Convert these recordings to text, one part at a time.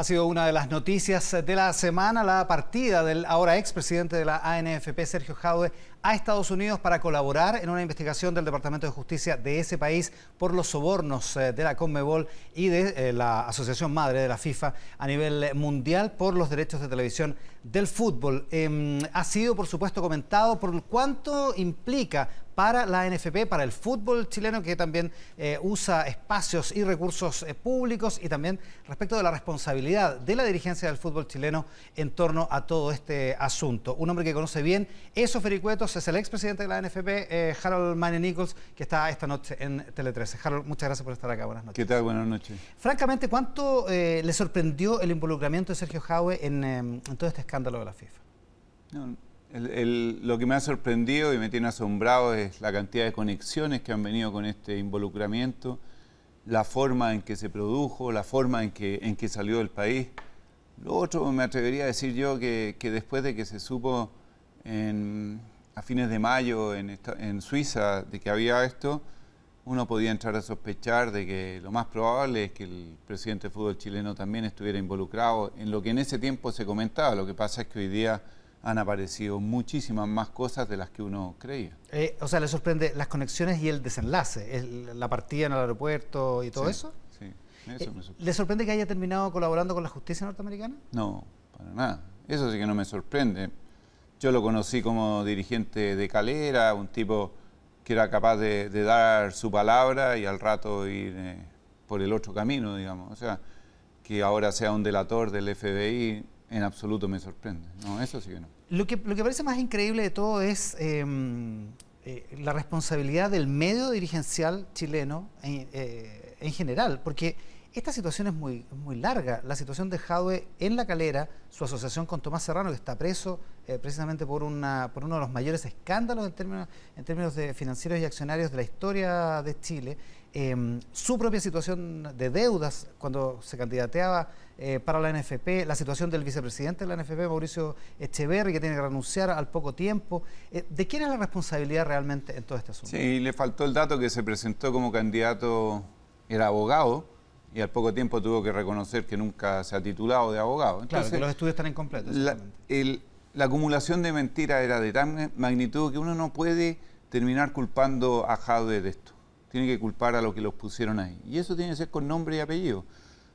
Ha sido una de las noticias de la semana la partida del ahora expresidente de la ANFP, Sergio Jaude, a Estados Unidos para colaborar en una investigación del Departamento de Justicia de ese país por los sobornos eh, de la Conmebol y de eh, la Asociación Madre de la FIFA a nivel mundial por los derechos de televisión del fútbol. Em, ha sido, por supuesto, comentado por cuánto implica para la NFP, para el fútbol chileno que también eh, usa espacios y recursos públicos y también respecto de la responsabilidad de la dirigencia del fútbol chileno en torno a todo este asunto. Un hombre que conoce bien esos fericuetos es el expresidente de la NFP, eh, Harold Manning Nichols, que está esta noche en Tele 13. Harold, muchas gracias por estar acá. Buenas noches. ¿Qué tal? Buenas noches. Francamente, ¿cuánto eh, le sorprendió el involucramiento de Sergio Jaue en, eh, todo este escándalo de la FIFA? lo que me ha sorprendido y me tiene asombrado es la cantidad de conexiones que han venido con este involucramiento, la forma en que se produjo, la forma en que, en que salió del país. Lo otro me atrevería a decir yo que después de que se supo en, a fines de mayo en, Suiza de que había esto, uno podía entrar a sospechar de que lo más probable es que el presidente de fútbol chileno también estuviera involucrado en lo que en ese tiempo se comentaba. Lo que pasa es que hoy día han aparecido muchísimas más cosas de las que uno creía. Eh, o sea, le sorprende las conexiones y el desenlace, la partida en el aeropuerto y todo eso. Sí, eso eh, me sorprende. ¿Le sorprende que haya terminado colaborando con la justicia norteamericana? No, para nada. Eso sí que no me sorprende. Yo lo conocí como dirigente de Calera, un tipo que era capaz de, dar su palabra y al rato ir eh, por el otro camino, digamos. O sea, que ahora sea un delator del FBI en absoluto me sorprende. No, eso sí que no. Lo que, lo que parece más increíble de todo es em, eh, la responsabilidad del medio dirigencial chileno eh, en general, porque esta situación es muy, muy larga. La situación de Jadwe en la calera, su asociación con Tomás Serrano, que está preso eh, precisamente por, una, por uno de los mayores escándalos en términos, en términos de financieros y accionarios de la historia de Chile, em, su propia situación de deudas cuando se candidateaba eh, para la NFP, la situación del vicepresidente de la NFP, Mauricio Echeverri, que tiene que renunciar al poco tiempo. Eh, ¿De quién es la responsabilidad realmente en todo este asunto? Sí, le faltó el dato que se presentó como candidato era abogado y al poco tiempo tuvo que reconocer que nunca se ha titulado de abogado. claro, que los estudios están incompletos. La, acumulación de mentiras era de tan magnitud que uno no puede terminar culpando a Jade de esto. Tiene que culpar a los que los pusieron ahí. Y eso tiene que ser con nombre y apellido.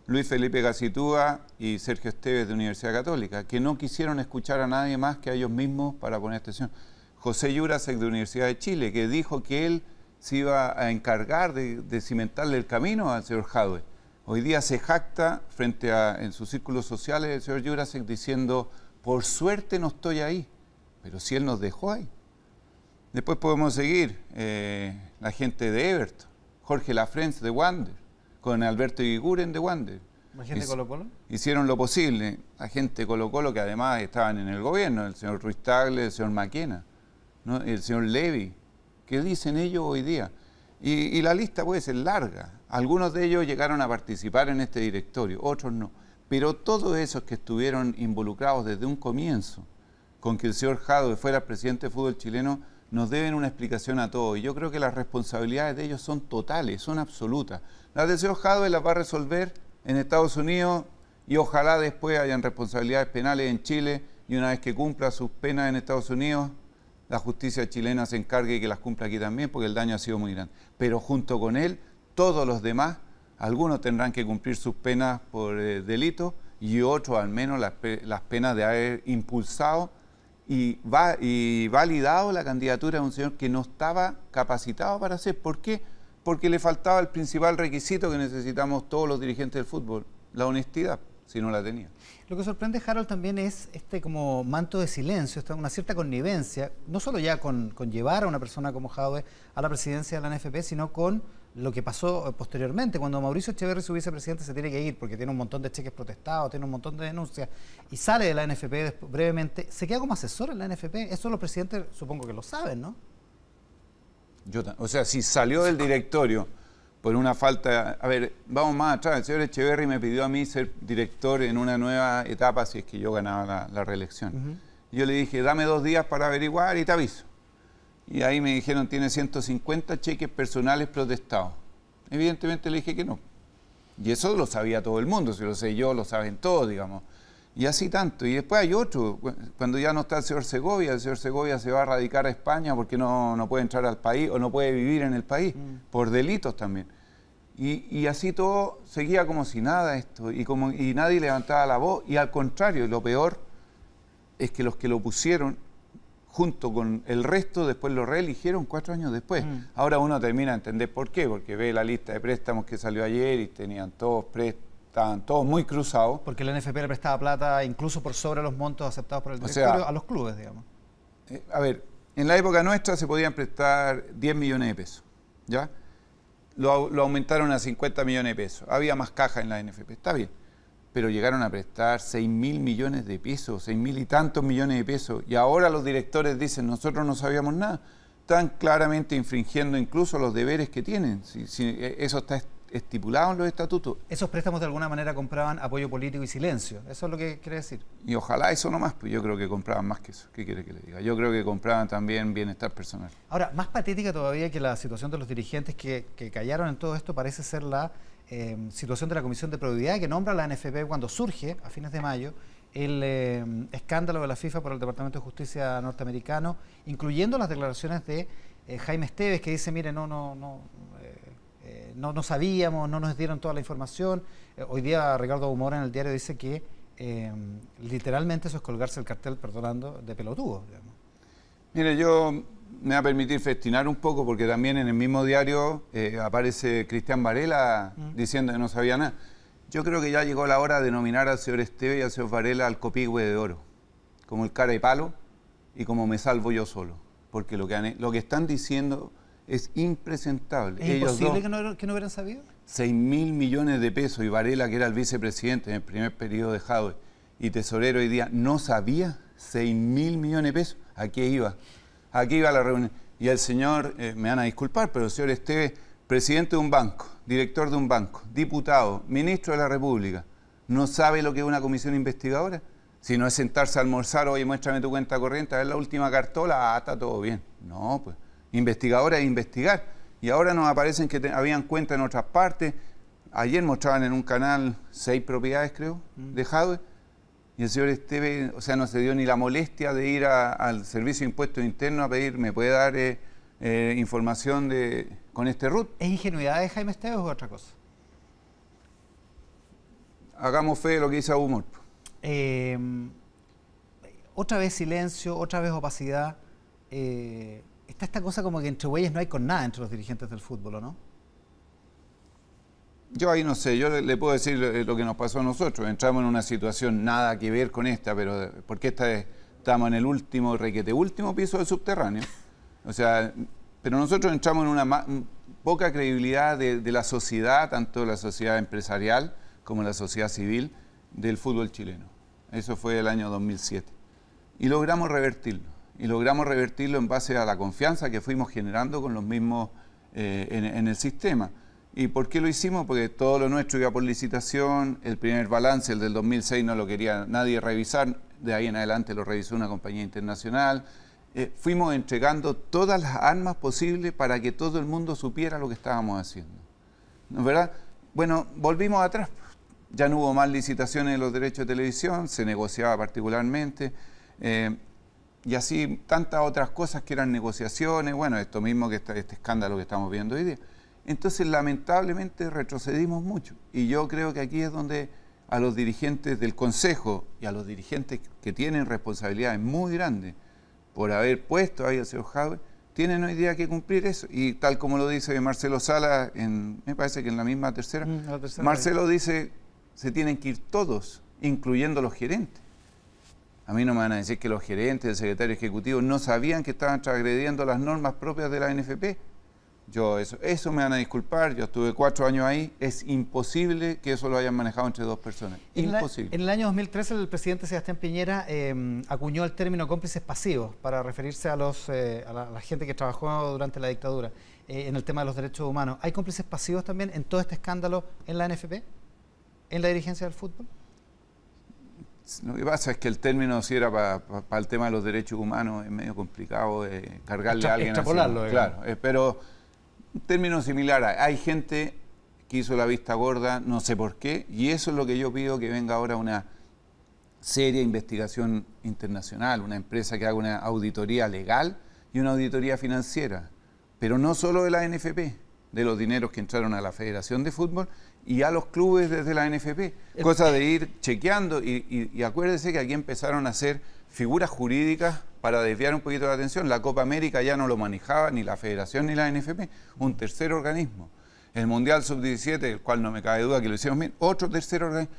Luis Felipe Casitúa y Sergio Esteves de Universidad Católica, que no quisieron escuchar a nadie más que a ellos mismos para poner atención. José Jurasek de Universidad de Chile, que dijo que él se iba a encargar de, cimentarle el camino al señor Jadwe. Hoy día se jacta frente a, en sus círculos sociales el señor Jurasek diciendo, por suerte no estoy ahí, pero si él nos dejó ahí. Después podemos seguir eh, la gente de Everton, Jorge Lafrenz de Wander, con Alberto Iguren de Wander. ¿La gente de Colo Colo? Hicieron lo posible, la gente de Colo Colo que además estaban en el gobierno, el señor Ruiz Tagle, el señor Maquena, el señor Levy, que dicen ellos hoy día. Y, la lista puede ser larga. Algunos de ellos llegaron a participar en este directorio, otros no. Pero todos esos que estuvieron involucrados desde un comienzo con que el señor Jadwe fuera presidente de fútbol chileno, nos deben una explicación a todos. Y yo creo que las responsabilidades de ellos son totales, son absolutas. Las del señor Jadwe las va a resolver en Estados Unidos y ojalá después hayan responsabilidades penales en Chile y una vez que cumpla sus penas en Estados Unidos, la justicia chilena se encargue y que las cumpla aquí también, porque el daño ha sido muy grande. Pero junto con él, todos los demás, algunos tendrán que cumplir sus penas por eh, delito y otros al menos las, penas de haber impulsado y, y validado la candidatura de un señor que no estaba capacitado para hacer. ¿Por qué? Porque le faltaba el principal requisito que necesitamos todos los dirigentes del fútbol, la honestidad si no la tenía. Lo que sorprende, Harold, también es este como manto de silencio, una cierta connivencia, no solo ya con, llevar a una persona como Jadwe a la presidencia de la NFP, sino con lo que pasó eh, posteriormente, cuando Mauricio Echeverri, su vicepresidente, se tiene que ir porque tiene un montón de cheques protestados, tiene un montón de denuncias, y sale de la NFP brevemente, se queda como asesor en la NFP. Eso los presidentes supongo que lo saben, ¿no? Yo, o sea, si salió del directorio por una falta. A ver, vamos más atrás. El señor Echeverry me pidió a mí ser director en una nueva etapa si es que yo ganaba la, reelección. yo le dije, dame dos días para averiguar y te aviso. Y ahí me dijeron, tiene 150 cheques personales protestados. Evidentemente le dije que no. Y eso lo sabía todo el mundo, si lo sé yo, lo saben todos, digamos. Y así tanto. Y después hay otro, cuando ya no está el señor Segovia, el señor Segovia se va a radicar a España porque no, no puede entrar al país o no puede vivir en el país, mm. por delitos también. Y, así todo seguía como si nada esto, y, como, y nadie levantaba la voz. Y al contrario, lo peor es que los que lo pusieron junto con el resto, después lo reeligieron cuatro años después. Mm. Ahora uno termina a entender por qué, porque ve la lista de préstamos que salió ayer y tenían todos préstamos estaban todos muy cruzados. Porque la NFP le prestaba plata incluso por sobre los montos aceptados por el directorio a los clubes, digamos. Eh, a ver, en la época nuestra se podían prestar 10 millones de pesos, ¿ya? Lo, aumentaron a 50 millones de pesos. Había más caja en la NFP, está bien. Pero llegaron a prestar 6 mil millones de pesos, 6 mil y tantos millones de pesos. Y ahora los directores dicen, nosotros no sabíamos nada. Están claramente infringiendo incluso los deberes que tienen. Eh, eso está Estipulaban los estatutos. Esos préstamos de alguna manera compraban apoyo político y silencio, eso es lo que quiere decir. Y ojalá eso no más, pues yo creo que compraban más que eso, ¿qué quiere que le diga? Yo creo que compraban también bienestar personal. Ahora, más patética todavía que la situación de los dirigentes que, callaron en todo esto parece ser la em, situación de la Comisión de Probidad que nombra la NFP cuando surge, a fines de mayo, el em, escándalo de la FIFA por el Departamento de Justicia norteamericano, incluyendo las declaraciones de eh, Jaime Esteves, que dice, mire, no, no, no, no, sabíamos, no nos dieron toda la información. Eh, hoy día Ricardo Humora en el diario dice que em, literalmente eso es colgarse el cartel, perdonando, de pelotudo. Mire, yo me voy a permitir festinar un poco porque también en el mismo diario eh, aparece Cristian Varela mm. diciendo que no sabía nada. Yo creo que ya llegó la hora de nominar al señor Esteve y al señor Varela al copigüe de oro, como el cara y palo y como me salvo yo solo, porque lo que, lo que están diciendo es impresentable. ¿Es posible que, no, hubieran sabido? 6 mil millones de pesos y Varela, que era el vicepresidente en el primer periodo de Jadwe y tesorero hoy día, no sabía 6 mil millones de pesos. ¿A qué iba? Aquí iba la reunión? Y el señor, eh, me van a disculpar, pero el señor Esteves, presidente de un banco, director de un banco, diputado, ministro de la República, ¿no sabe lo que es una comisión investigadora? Si no es sentarse a almorzar, oye, muéstrame tu cuenta corriente, Es la última cartola, ah, está todo bien. No, pues investigadora e investigar. Y ahora nos aparecen que habían cuenta en otras partes. Ayer mostraban en un canal seis propiedades, creo, mm. de Jadwe. Y el señor Esteve, o sea, no se dio ni la molestia de ir al Servicio de Impuestos Internos a pedir, ¿me puede dar eh, eh, información de, con este RUT? ¿Es ingenuidad de Jaime Esteve o otra cosa? Hagamos fe de lo que dice Humor. Em, otra vez silencio, otra vez opacidad. Eh, está esta cosa como que entre güeyes no hay con nada entre los dirigentes del fútbol, no? Yo ahí no sé, yo le puedo decir lo que nos pasó a nosotros. Entramos en una situación nada que ver con esta, pero porque esta estamos en el último requete, último piso del subterráneo. O sea, pero nosotros entramos en una poca credibilidad de, la sociedad, tanto la sociedad empresarial como la sociedad civil del fútbol chileno. Eso fue el año 2007. Y logramos revertirlo y logramos revertirlo en base a la confianza que fuimos generando con los mismos eh, en, el sistema. ¿Y por qué lo hicimos? Porque todo lo nuestro iba por licitación, el primer balance, el del 2006, no lo quería nadie revisar, de ahí en adelante lo revisó una compañía internacional. Eh, fuimos entregando todas las armas posibles para que todo el mundo supiera lo que estábamos haciendo. ¿No es verdad? Bueno, volvimos atrás. Ya no hubo más licitaciones de los derechos de televisión, se negociaba particularmente. Eh, y así tantas otras cosas que eran negociaciones, bueno, esto mismo que este escándalo que estamos viendo hoy día. Entonces, lamentablemente, retrocedimos mucho. Y yo creo que aquí es donde a los dirigentes del Consejo y a los dirigentes que tienen responsabilidades muy grandes por haber puesto ahí al señor tienen hoy día que cumplir eso. Y tal como lo dice Marcelo Sala, en, me parece que en la misma tercera, mm, Marcelo dice, se tienen que ir todos, incluyendo los gerentes. A mí no me van a decir que los gerentes, el secretario ejecutivo no sabían que estaban transgrediendo las normas propias de la NFP. Yo eso, eso me van a disculpar, yo estuve cuatro años ahí, es imposible que eso lo hayan manejado entre dos personas. Imposible. En, el año 2013 el presidente Sebastián Piñera em, acuñó el término cómplices pasivos para referirse a, los, eh, a, la, gente que trabajó durante la dictadura eh, en el tema de los derechos humanos. ¿Hay cómplices pasivos también en todo este escándalo en la NFP? ¿En la dirigencia del fútbol? Lo que pasa es que el término, si era para el tema de los derechos humanos, es medio complicado eh, cargarle a alguien. Extrapolarlo, Claro, eh, pero un término similar. Hay gente que hizo la vista gorda, no sé por qué, y eso es lo que yo pido que venga ahora una seria investigación internacional, una empresa que haga una auditoría legal y una auditoría financiera, pero no solo de la NFP, de los dineros que entraron a la Federación de Fútbol y a los clubes desde la NFP. Cosa de ir chequeando y, acuérdese que aquí empezaron a hacer figuras jurídicas para desviar un poquito la atención. La Copa América ya no lo manejaba ni la Federación ni la NFP, un tercer organismo. El Mundial Sub-17, el cual no me cabe duda que lo hicimos bien, otro tercer organismo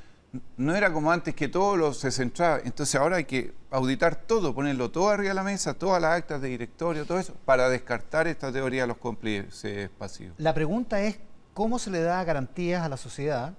no era como antes que todo lo se centraba. Entonces ahora hay que auditar todo, ponerlo todo arriba de la mesa, todas las actas de directorio, todo eso, para descartar esta teoría de los cómplices pasivos. La pregunta es, ¿cómo se le da garantías a la sociedad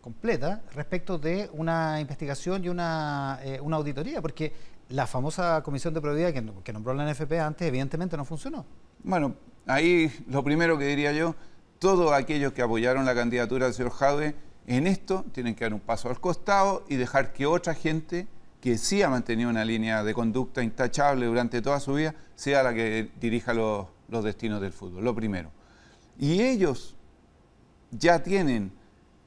completa respecto de una investigación y una, eh, auditoría? Porque la famosa comisión de probidad que, que nombró la NFP antes, evidentemente no funcionó. Bueno, ahí lo primero que diría yo, todos aquellos que apoyaron la candidatura del señor Jadwe en esto tienen que dar un paso al costado y dejar que otra gente que sí ha mantenido una línea de conducta intachable durante toda su vida sea la que dirija los, destinos del fútbol, lo primero. Y ellos ya tienen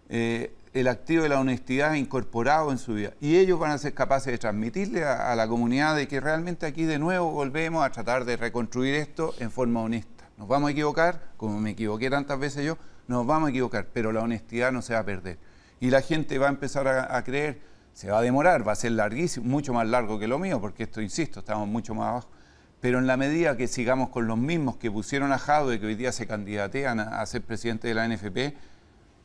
eh, el activo de la honestidad incorporado en su vida. Y ellos van a ser capaces de transmitirle a, a, la comunidad de que realmente aquí de nuevo volvemos a tratar de reconstruir esto en forma honesta. Nos vamos a equivocar, como me equivoqué tantas veces yo, nos vamos a equivocar, pero la honestidad no se va a perder. Y la gente va a empezar a, creer, se va a demorar, va a ser larguísimo, mucho más largo que lo mío, porque esto, insisto, estamos mucho más abajo. Pero en la medida que sigamos con los mismos que pusieron a y que hoy día se candidatean a, ser presidente de la NFP,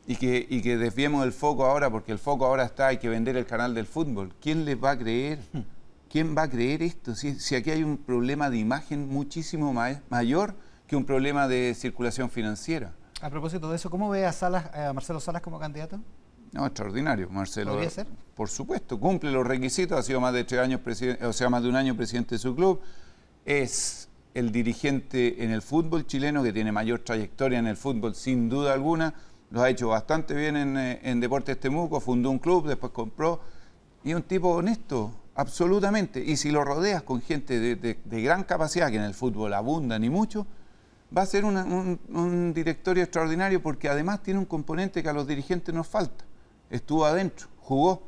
y que, desviemos el foco ahora, porque el foco ahora está, hay que vender el canal del fútbol. ¿Quién les va a creer? ¿Quién va a creer esto? Si, aquí hay un problema de imagen muchísimo mayor que un problema de circulación financiera. A propósito de eso, ¿cómo ve eh, a, Marcelo Salas como candidato? No, extraordinario, Marcelo. ¿Podría ser? Por supuesto, cumple los requisitos, ha sido más de tres años o sea, más de un año presidente de su club. Es el dirigente en el fútbol chileno que tiene mayor trayectoria en el fútbol, sin duda alguna. Lo ha hecho bastante bien en, eh, Deportes Temuco, fundó un club, después compró. Y un tipo honesto, absolutamente. Y si lo rodeas con gente de, de gran capacidad, que en el fútbol abundan y mucho, va a ser un, directorio extraordinario porque además tiene un componente que a los dirigentes nos falta. Estuvo adentro, jugó.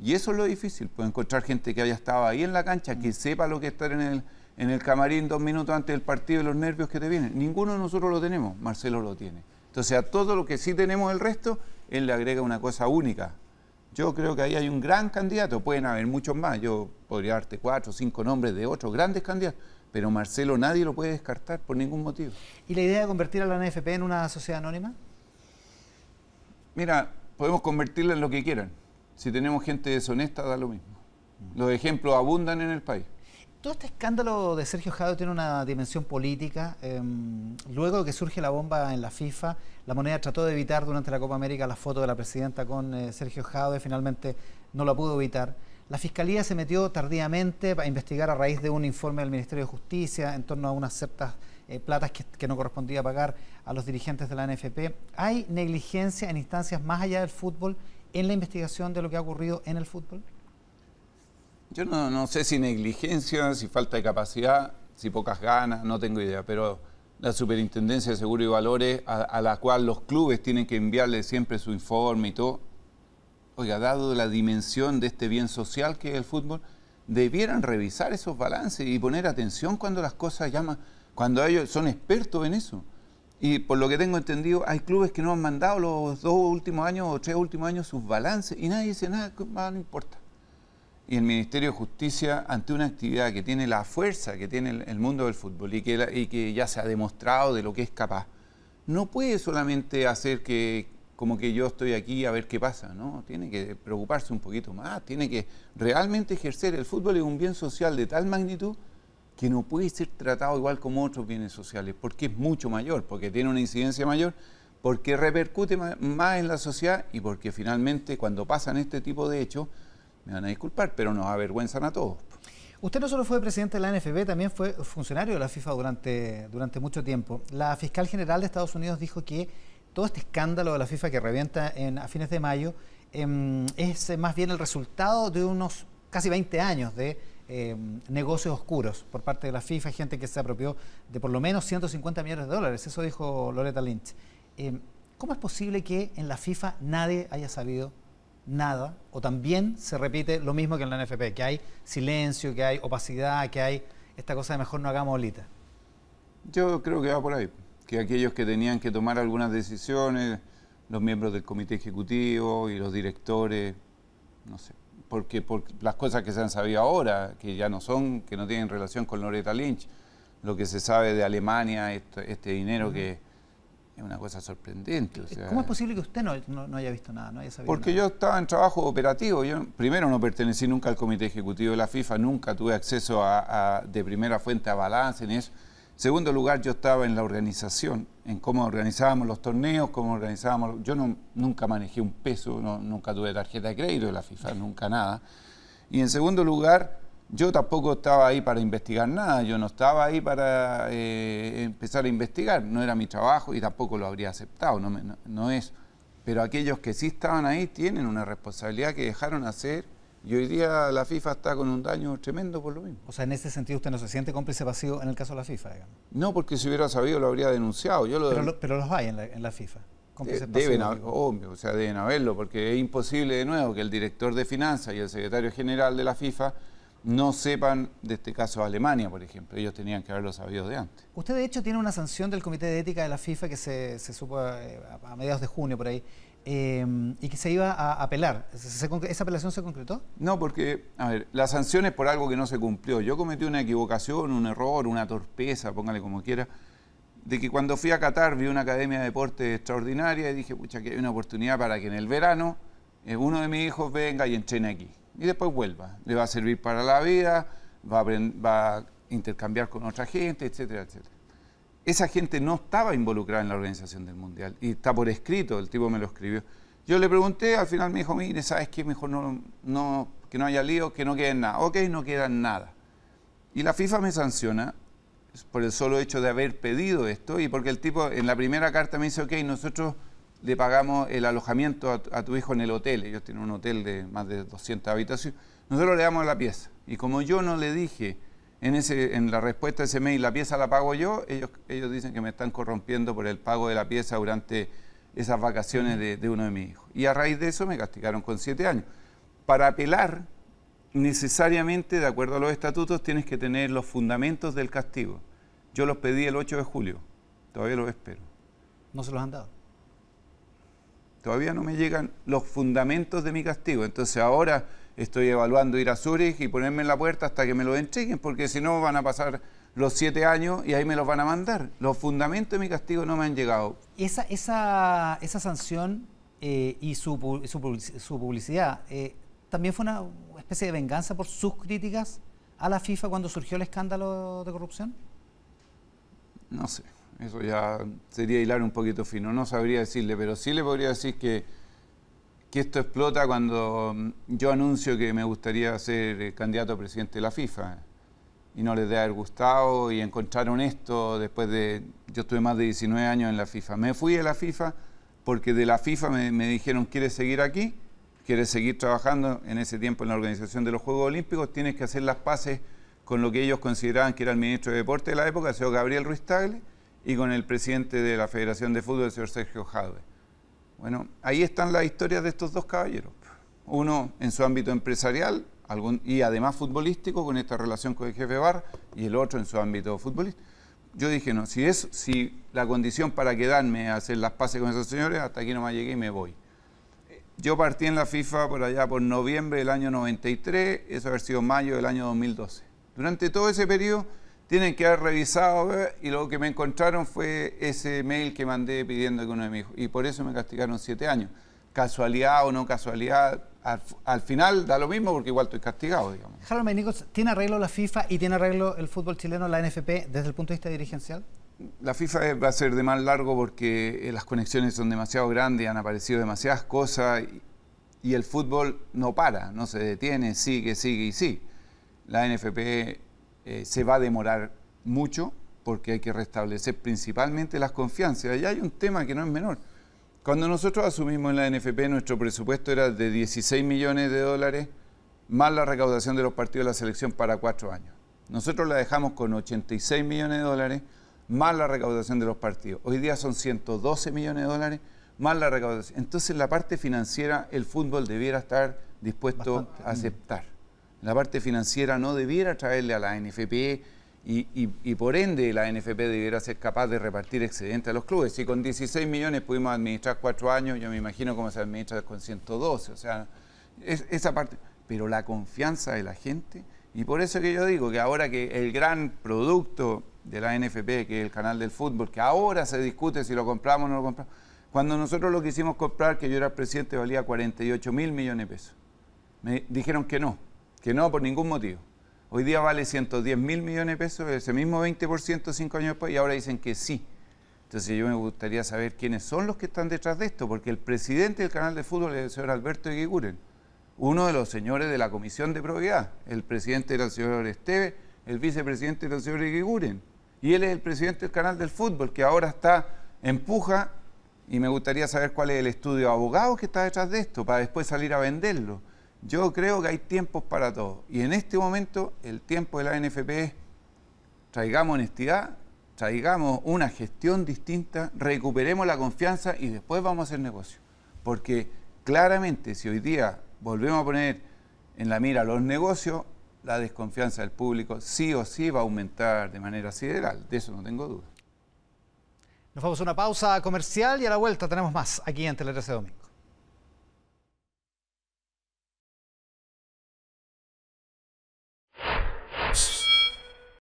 Y eso es lo difícil, pues encontrar gente que haya estado ahí en la cancha, que mm. sepa lo que es estar en el, en el camarín dos minutos antes del partido y los nervios que te vienen. Ninguno de nosotros lo tenemos, Marcelo lo tiene. Entonces a todo lo que sí tenemos el resto, él le agrega una cosa única. Yo creo que ahí hay un gran candidato, pueden haber muchos más, yo podría darte cuatro o cinco nombres de otros grandes candidatos, pero Marcelo nadie lo puede descartar por ningún motivo. ¿Y la idea de convertir a la NFP en una sociedad anónima? Mira, podemos convertirla en lo que quieran. Si tenemos gente deshonesta, da lo mismo. Los ejemplos abundan en el país. Todo este escándalo de Sergio Jado tiene una dimensión política. Em, luego de que surge la bomba en la FIFA, la moneda trató de evitar durante la Copa América la foto de la presidenta con eh, Sergio Jado y finalmente no la pudo evitar. La Fiscalía se metió tardíamente a investigar a raíz de un informe del Ministerio de Justicia en torno a unas ciertas eh, platas que, no correspondía pagar a los dirigentes de la NFP. ¿Hay negligencia en instancias más allá del fútbol en la investigación de lo que ha ocurrido en el fútbol? Yo no, sé si negligencia, si falta de capacidad, si pocas ganas, no tengo idea, pero la Superintendencia de Seguro y Valores, a la cual los clubes tienen que enviarle siempre su informe y todo, oiga, dado la dimensión de este bien social que es el fútbol, debieran revisar esos balances y poner atención cuando las cosas llaman, cuando ellos son expertos en eso. Y por lo que tengo entendido, hay clubes que no han mandado los dos últimos años o tres últimos años sus balances y nadie dice nada, no importa. Y el Ministerio de Justicia, ante una actividad que tiene la fuerza que tiene el, mundo del fútbol y que ya se ha demostrado de lo que es capaz, no puede solamente hacer que como que yo estoy aquí a ver qué pasa, ¿no? Tiene que preocuparse un poquito más, tiene que realmente ejercer. El fútbol es un bien social de tal magnitud que no puede ser tratado igual como otros bienes sociales, porque es mucho mayor, porque tiene una incidencia mayor, porque repercute más en la sociedad y porque finalmente cuando pasan este tipo de hechos, me van a disculpar, pero nos avergüenzan a todos. Usted no solo fue presidente de la NFB, también fue funcionario de la FIFA durante, durante mucho tiempo. La fiscal general de Estados Unidos dijo que todo este escándalo de la FIFA que revienta en, a fines de mayo em, es eh, más bien el resultado de unos casi 20 años de em, negocios oscuros por parte de la FIFA, gente que se apropió de por lo menos 150 millones de dólares, eso dijo Loretta Lynch. Em, ¿Cómo es posible que en la FIFA nadie haya sabido nada? O también se repite lo mismo que en la NFP, que hay silencio, que hay opacidad, que hay esta cosa de mejor no hagamos olita. Yo creo que va por ahí que aquellos que tenían que tomar algunas decisiones, los miembros del comité ejecutivo y los directores, no sé, porque por las cosas que se han sabido ahora, que ya no son, que no tienen relación con Loretta Lynch, lo que se sabe de Alemania, este, dinero que es una cosa sorprendente. Eh, ¿Cómo es posible que usted no, haya visto nada, Porque yo estaba en trabajo operativo. Yo primero no pertenecí nunca al comité ejecutivo de la FIFA, nunca tuve acceso de primera fuente a balance ni eso. Segundo lugar, yo estaba en la organización, en cómo organizábamos los torneos, cómo organizábamos... Yo no, nunca manejé un peso, nunca tuve tarjeta de crédito de la FIFA, nunca nada. Y en segundo lugar, yo tampoco estaba ahí para investigar nada, yo no estaba ahí para eh, empezar a investigar, no era mi trabajo y tampoco lo habría aceptado, no, no es... Pero aquellos que sí estaban ahí tienen una responsabilidad que dejaron hacer y hoy día la FIFA está con un daño tremendo por lo mismo. O sea, en ese sentido usted no se siente cómplice vacío en el caso de la FIFA, digamos. No, porque si hubiera sabido lo habría denunciado. pero, los hay en la, FIFA. Eh, deben obvio, o sea, deben haberlo, porque es imposible de nuevo que el director de finanzas y el secretario general de la FIFA no sepan de este caso Alemania, por ejemplo. Ellos tenían que haberlo sabido de antes. Usted, de hecho, tiene una sanción del Comité de Ética de la FIFA que se, supo eh, a, mediados de junio por ahí. Em, y que se iba a apelar. ¿Esa apelación se concretó? No, porque, a ver, la sanción es por algo que no se cumplió. Yo cometí una equivocación, un error, una torpeza, póngale como quiera, de que cuando fui a Qatar vi una academia de deporte extraordinaria y dije, pucha, que hay una oportunidad para que en el verano eh, uno de mis hijos venga y entrene aquí. Y después vuelva. Le va a servir para la vida, va a intercambiar con otra gente, etcétera, etcétera esa gente no estaba involucrada en la organización del Mundial. Y está por escrito, el tipo me lo escribió. Yo le pregunté, al final me dijo, mire, ¿sabes qué? Mejor no, no, que no haya lío, que no quede nada. Ok, no queda nada. Y la FIFA me sanciona por el solo hecho de haber pedido esto y porque el tipo en la primera carta me dice, ok, nosotros le pagamos el alojamiento a, a tu hijo en el hotel. Ellos tienen un hotel de más de 200 habitaciones. Nosotros le damos la pieza. Y como yo no le dije en, ese, en la respuesta de ese mail, la pieza la pago yo, ellos, dicen que me están corrompiendo por el pago de la pieza durante esas vacaciones de, de uno de mis hijos. Y a raíz de eso me castigaron con siete años. Para apelar, necesariamente, de acuerdo a los estatutos, tienes que tener los fundamentos del castigo. Yo los pedí el 8 de julio, todavía los espero. ¿No se los han dado? Todavía no me llegan los fundamentos de mi castigo. Entonces ahora estoy evaluando ir a Zurich y ponerme en la puerta hasta que me lo entreguen, porque si no van a pasar los siete años y ahí me los van a mandar. Los fundamentos de mi castigo no me han llegado. Esa, esa, esa sanción eh, y su, publicidad eh, también fue una especie de venganza por sus críticas a la FIFA cuando surgió el escándalo de corrupción. No sé, eso ya sería hilar un poquito fino, no sabría decirle, pero sí le podría decir que que esto explota cuando mm, yo anuncio que me gustaría ser eh, candidato a presidente de la FIFA y no les debe el gustado y encontraron esto después de, yo estuve más de 19 años en la FIFA. Me fui de la FIFA porque de la FIFA me, dijeron, ¿quieres seguir aquí? ¿Quieres seguir trabajando en ese tiempo en la organización de los Juegos Olímpicos? Tienes que hacer las paces con lo que ellos consideraban que era el ministro de Deporte de la época, el señor Gabriel Ruiz Tagle, y con el presidente de la Federación de Fútbol, el señor Sergio Jadwe. Bueno, ahí están las historias de estos dos caballeros. Uno en su ámbito empresarial y además futbolístico con esta relación con el jefe Bar y el otro en su ámbito futbolístico. Yo dije, no, si, es, si la condición para quedarme a hacer las pases con esos señores, hasta aquí no me llegué y me voy. Yo partí en la FIFA por allá por noviembre del año 93, eso haber sido mayo del año 2012. Durante todo ese periodo tienen que haber revisado y lo que me encontraron fue ese mail que mandé pidiendo que uno de mis hijos. Y por eso me castigaron siete años. Casualidad o no casualidad, al, final da lo mismo porque igual estoy castigado, digamos. Harold ¿tiene arreglo la FIFA y tiene arreglo el fútbol chileno, la NFP, desde el punto de vista dirigencial? La FIFA va a ser de más largo porque eh, las conexiones son demasiado grandes, han aparecido demasiadas cosas y, y el fútbol no para, no se detiene, sigue, sigue y sigue. La NFP eh, se va a demorar mucho porque hay que restablecer principalmente las confianzas. Y hay un tema que no es menor. Cuando nosotros asumimos en la NFP, nuestro presupuesto era de 16 millones de dólares más la recaudación de los partidos de la selección para cuatro años. Nosotros la dejamos con 86 millones de dólares más la recaudación de los partidos. Hoy día son 112 millones de dólares más la recaudación. Entonces la parte financiera, el fútbol debiera estar dispuesto a aceptar la parte financiera no debiera traerle a la NFP y, por ende la NFP debiera ser capaz de repartir excedentes a los clubes. Si con 16 millones pudimos administrar cuatro años, yo me imagino cómo se administra con 112, o sea, esa parte. Pero la confianza de la gente, y por eso que yo digo que ahora que el gran producto de la NFP, que es el canal del fútbol, que ahora se discute si lo compramos o no lo compramos, cuando nosotros lo quisimos comprar, que yo era presidente, valía 48 mil millones de pesos. Me dijeron que no, que no por ningún motivo. Hoy día vale 110 mil millones de pesos, ese mismo 20% cinco años después, y ahora dicen que sí. Entonces yo me gustaría saber quiénes son los que están detrás de esto, porque el presidente del canal de fútbol es el señor Alberto Eguiguren, uno de los señores de la Comisión de Propiedad. El presidente era el señor Esteve, el vicepresidente era el señor Eguiguren. Y él es el presidente del canal del fútbol, que ahora está empuja, y me gustaría saber cuál es el estudio de abogados que está detrás de esto, para después salir a venderlo. Yo creo que hay tiempos para todo. Y en este momento el tiempo de la NFP es traigamos honestidad, traigamos una gestión distinta, recuperemos la confianza y después vamos a hacer negocio. Porque claramente si hoy día volvemos a poner en la mira los negocios, la desconfianza del público sí o sí va a aumentar de manera sideral, de eso no tengo duda. Nos vamos a una pausa comercial y a la vuelta tenemos más aquí en Tele13 Domingo.